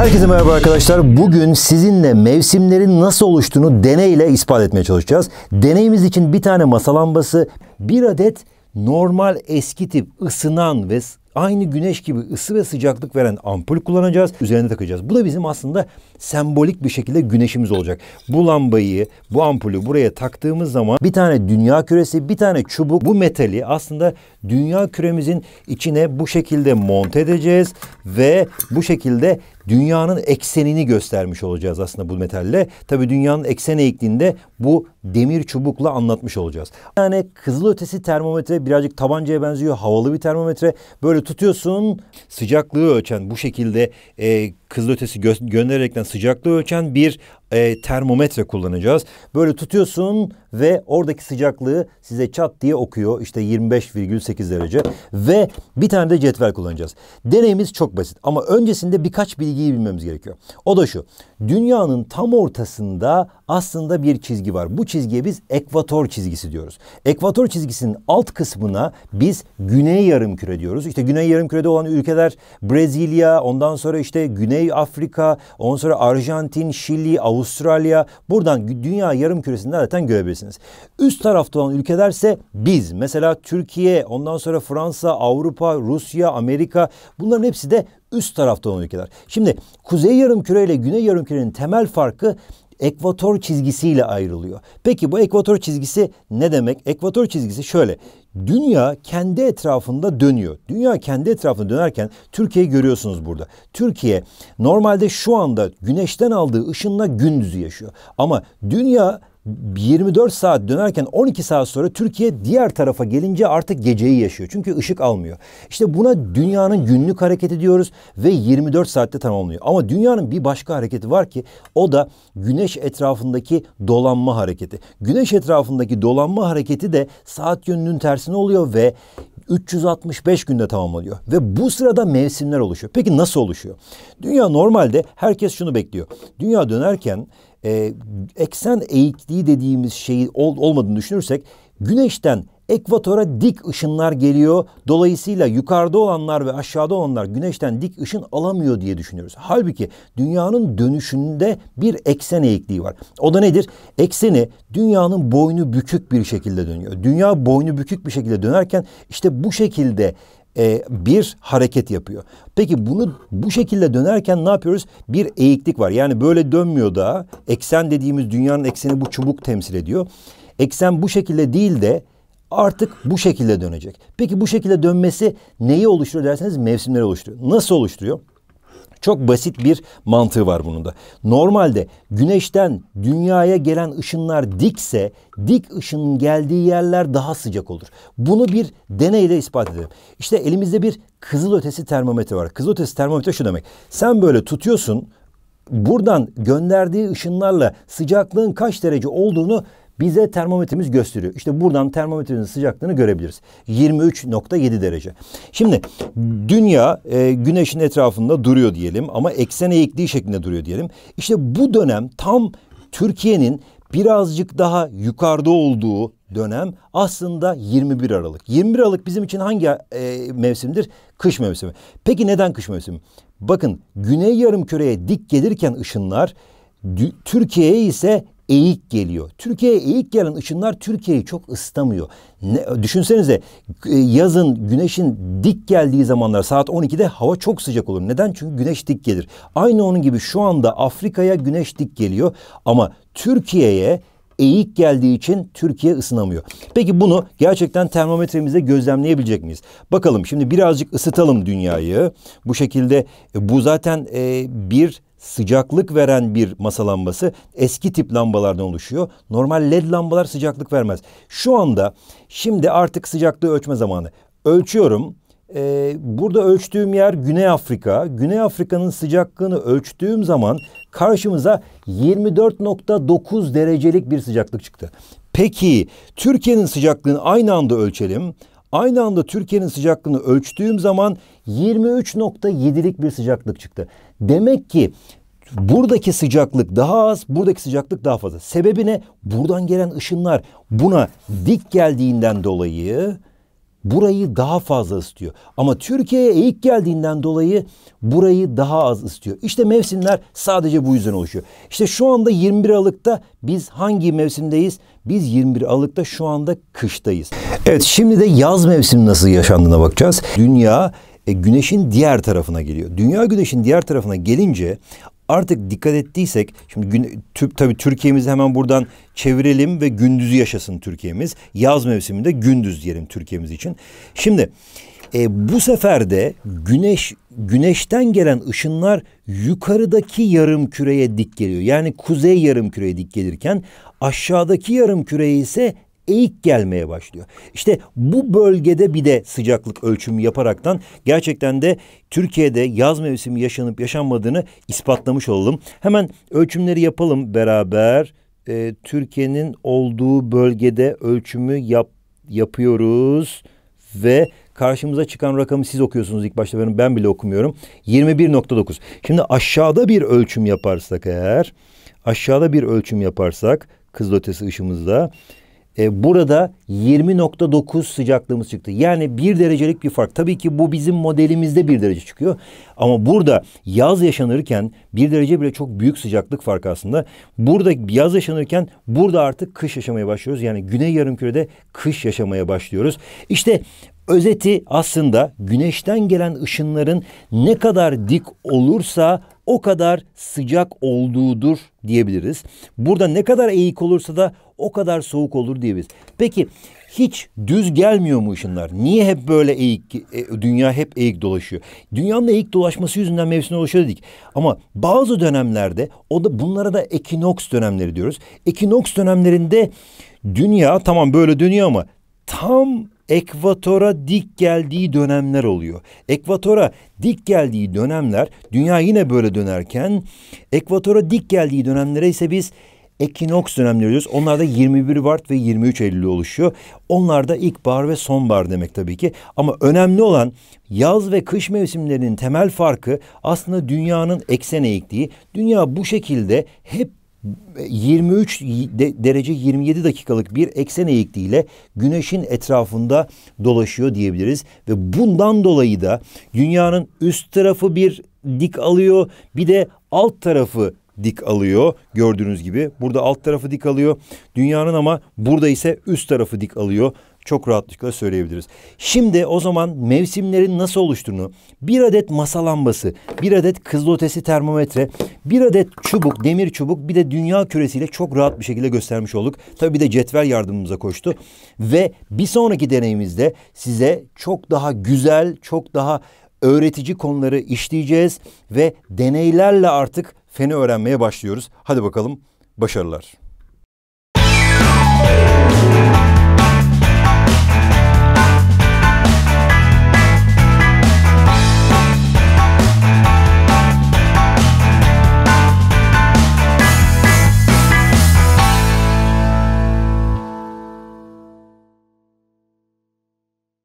Herkese merhaba arkadaşlar. Bugün sizinle mevsimlerin nasıl oluştuğunu deneyle ispat etmeye çalışacağız. Deneyimiz için bir tane masa lambası, bir adet normal eski tip ısınan ve aynı güneş gibi ısı ve sıcaklık veren ampul kullanacağız. Üzerine takacağız. Bu da bizim aslında sembolik bir şekilde güneşimiz olacak. Bu lambayı, bu ampulü buraya taktığımız zaman bir tane dünya küresi, bir tane çubuk bu metali aslında dünya küremizin içine bu şekilde monte edeceğiz ve bu şekilde dünyanın eksenini göstermiş olacağız aslında bu metalle. Tabi dünyanın eksen eğikliğinde bu demir çubukla anlatmış olacağız. Yani kızılötesi termometre birazcık tabancaya benziyor. Havalı bir termometre. Böyle tutuyorsun sıcaklığı ölçen bu şekilde e, kızılötesi gö göndererekten sıcaklığı ölçen bir e, termometre kullanacağız. Böyle tutuyorsun ve oradaki sıcaklığı size çat diye okuyor. İşte 25,8 derece ve bir tane de cetvel kullanacağız. Deneyimiz çok basit ama öncesinde birkaç bilgiyi bilmemiz gerekiyor. O da şu. Dünyanın tam ortasında aslında bir çizgi var. Bu çizgiye biz ekvator çizgisi diyoruz. Ekvator çizgisinin alt kısmına biz güney yarım küre diyoruz. İşte güney yarım kürede olan ülkeler Brezilya, ondan sonra işte Güney Afrika, ondan sonra Arjantin, Şili, Avustralya Avustralya buradan dünya yarım küresinde zaten görebilirsiniz. Üst tarafta olan ülkelerse biz mesela Türkiye ondan sonra Fransa, Avrupa, Rusya, Amerika bunların hepsi de üst tarafta olan ülkeler. Şimdi kuzey yarım küre ile güney yarım kürenin temel farkı ekvator çizgisiyle ayrılıyor. Peki bu ekvator çizgisi ne demek? Ekvator çizgisi şöyle. Dünya kendi etrafında dönüyor. Dünya kendi etrafında dönerken Türkiye'yi görüyorsunuz burada. Türkiye normalde şu anda güneşten aldığı ışınla gündüzü yaşıyor. Ama dünya 24 saat dönerken 12 saat sonra Türkiye diğer tarafa gelince artık geceyi yaşıyor. Çünkü ışık almıyor. İşte buna dünyanın günlük hareketi diyoruz ve 24 saatte tamamlıyor. Ama dünyanın bir başka hareketi var ki o da güneş etrafındaki dolanma hareketi. Güneş etrafındaki dolanma hareketi de saat yönünün tersine oluyor ve 365 günde tamamlanıyor. Ve bu sırada mevsimler oluşuyor. Peki nasıl oluşuyor? Dünya normalde herkes şunu bekliyor. Dünya dönerken e, eksen eğikliği dediğimiz şeyi ol, olmadığını düşünürsek güneşten ekvatora dik ışınlar geliyor. Dolayısıyla yukarıda olanlar ve aşağıda olanlar güneşten dik ışın alamıyor diye düşünüyoruz. Halbuki dünyanın dönüşünde bir eksen eğikliği var. O da nedir? Ekseni dünyanın boynu bükük bir şekilde dönüyor. Dünya boynu bükük bir şekilde dönerken işte bu şekilde e, bir hareket yapıyor. Peki bunu bu şekilde dönerken ne yapıyoruz? Bir eğiklik var. Yani böyle dönmüyor da eksen dediğimiz dünyanın ekseni bu çubuk temsil ediyor. Eksen bu şekilde değil de artık bu şekilde dönecek. Peki bu şekilde dönmesi neyi oluşturuyor derseniz mevsimleri oluşturuyor. Nasıl oluşturuyor? Çok basit bir mantığı var bunun da. Normalde güneşten dünyaya gelen ışınlar dikse dik ışının geldiği yerler daha sıcak olur. Bunu bir deneyle ispat edelim. İşte elimizde bir kızılötesi termometre var. Kızılötesi termometre şu demek. Sen böyle tutuyorsun buradan gönderdiği ışınlarla sıcaklığın kaç derece olduğunu bize termometremiz gösteriyor. İşte buradan termometrenin sıcaklığını görebiliriz. 23.7 derece. Şimdi dünya e, güneşin etrafında duruyor diyelim ama eksen eğikliği şeklinde duruyor diyelim. İşte bu dönem tam Türkiye'nin birazcık daha yukarıda olduğu dönem aslında 21 Aralık. 21 Aralık bizim için hangi e, mevsimdir? Kış mevsimi. Peki neden kış mevsimi? Bakın Güney yarım küreye dik gelirken ışınlar Türkiye'ye ise eğik geliyor. Türkiye'ye eğik gelen ışınlar Türkiye'yi çok ısıtamıyor. Ne, düşünsenize e, yazın güneşin dik geldiği zamanlar saat 12'de hava çok sıcak olur. Neden? Çünkü güneş dik gelir. Aynı onun gibi şu anda Afrika'ya güneş dik geliyor ama Türkiye'ye eğik geldiği için Türkiye ısınamıyor. Peki bunu gerçekten termometremizde gözlemleyebilecek miyiz? Bakalım şimdi birazcık ısıtalım dünyayı. Bu şekilde e, bu zaten e, bir sıcaklık veren bir masa lambası eski tip lambalardan oluşuyor. Normal led lambalar sıcaklık vermez. Şu anda şimdi artık sıcaklığı ölçme zamanı. Ölçüyorum. Ee, burada ölçtüğüm yer Güney Afrika. Güney Afrika'nın sıcaklığını ölçtüğüm zaman karşımıza 24.9 derecelik bir sıcaklık çıktı. Peki Türkiye'nin sıcaklığını aynı anda ölçelim. Aynı anda Türkiye'nin sıcaklığını ölçtüğüm zaman 23.7'lik bir sıcaklık çıktı. Demek ki buradaki sıcaklık daha az, buradaki sıcaklık daha fazla. Sebebi ne? Buradan gelen ışınlar buna dik geldiğinden dolayı burayı daha fazla ısıtıyor. Ama Türkiye'ye ilk geldiğinden dolayı burayı daha az ısıtıyor. İşte mevsimler sadece bu yüzden oluşuyor. İşte şu anda 21 Aralık'ta biz hangi mevsimdeyiz? Biz 21 Aralık'ta şu anda kıştayız. Evet şimdi de yaz mevsimi nasıl yaşandığına bakacağız. Dünya e, güneşin diğer tarafına geliyor. Dünya güneşin diğer tarafına gelince artık dikkat ettiysek şimdi gün, tüp, tabii Türkiye'mizi hemen buradan çevirelim ve gündüzü yaşasın Türkiye'miz. Yaz mevsiminde gündüz diyelim Türkiye'miz için. Şimdi e, bu sefer de güneş güneşten gelen ışınlar yukarıdaki yarım küreye dik geliyor. Yani kuzey yarım küreye dik gelirken aşağıdaki yarım küreye ise eğik gelmeye başlıyor. İşte bu bölgede bir de sıcaklık ölçümü yaparaktan gerçekten de Türkiye'de yaz mevsimi yaşanıp yaşanmadığını ispatlamış olalım. Hemen ölçümleri yapalım beraber. Ee, Türkiye'nin olduğu bölgede ölçümü yap, yapıyoruz ve karşımıza çıkan rakamı siz okuyorsunuz ilk başta benim ben bile okumuyorum. 21.9. Şimdi aşağıda bir ölçüm yaparsak eğer aşağıda bir ölçüm yaparsak kızılötesi ışımızda e, burada 20.9 sıcaklığımız çıktı. Yani bir derecelik bir fark. Tabii ki bu bizim modelimizde bir derece çıkıyor. Ama burada yaz yaşanırken bir derece bile çok büyük sıcaklık farkı aslında. Burada yaz yaşanırken burada artık kış yaşamaya başlıyoruz. Yani güney yarımkürede kış yaşamaya başlıyoruz. İşte özeti aslında güneşten gelen ışınların ne kadar dik olursa o kadar sıcak olduğudur diyebiliriz. Burada ne kadar eğik olursa da o kadar soğuk olur diyebiliriz. Peki hiç düz gelmiyor mu ışınlar? Niye hep böyle eğik, e, dünya hep eğik dolaşıyor? Dünyanın eğik dolaşması yüzünden mevsim oluşuyor dedik. Ama bazı dönemlerde, o da bunlara da ekinoks dönemleri diyoruz. Ekinoks dönemlerinde dünya tamam böyle dönüyor ama tam ekvatora dik geldiği dönemler oluyor. Ekvatora dik geldiği dönemler dünya yine böyle dönerken ekvatora dik geldiği dönemlere ise biz ekinoks dönemleri diyoruz. Onlarda 21 Mart ve 23 Eylül oluşuyor. Onlarda ilkbahar ve sonbahar demek tabii ki. Ama önemli olan yaz ve kış mevsimlerinin temel farkı aslında dünyanın eksen eğikliği. Dünya bu şekilde hep 23 derece 27 dakikalık bir eksen eğikliğiyle güneşin etrafında dolaşıyor diyebiliriz ve bundan dolayı da dünyanın üst tarafı bir dik alıyor bir de alt tarafı dik alıyor. Gördüğünüz gibi burada alt tarafı dik alıyor. Dünyanın ama burada ise üst tarafı dik alıyor. Çok rahatlıkla söyleyebiliriz. Şimdi o zaman mevsimlerin nasıl oluştuğunu, bir adet masa lambası, bir adet kızılötesi termometre, bir adet çubuk, demir çubuk, bir de dünya küresiyle çok rahat bir şekilde göstermiş olduk. Tabii bir de cetvel yardımımıza koştu. Ve bir sonraki deneyimizde size çok daha güzel, çok daha öğretici konuları işleyeceğiz ve deneylerle artık feni öğrenmeye başlıyoruz. Hadi bakalım başarılar.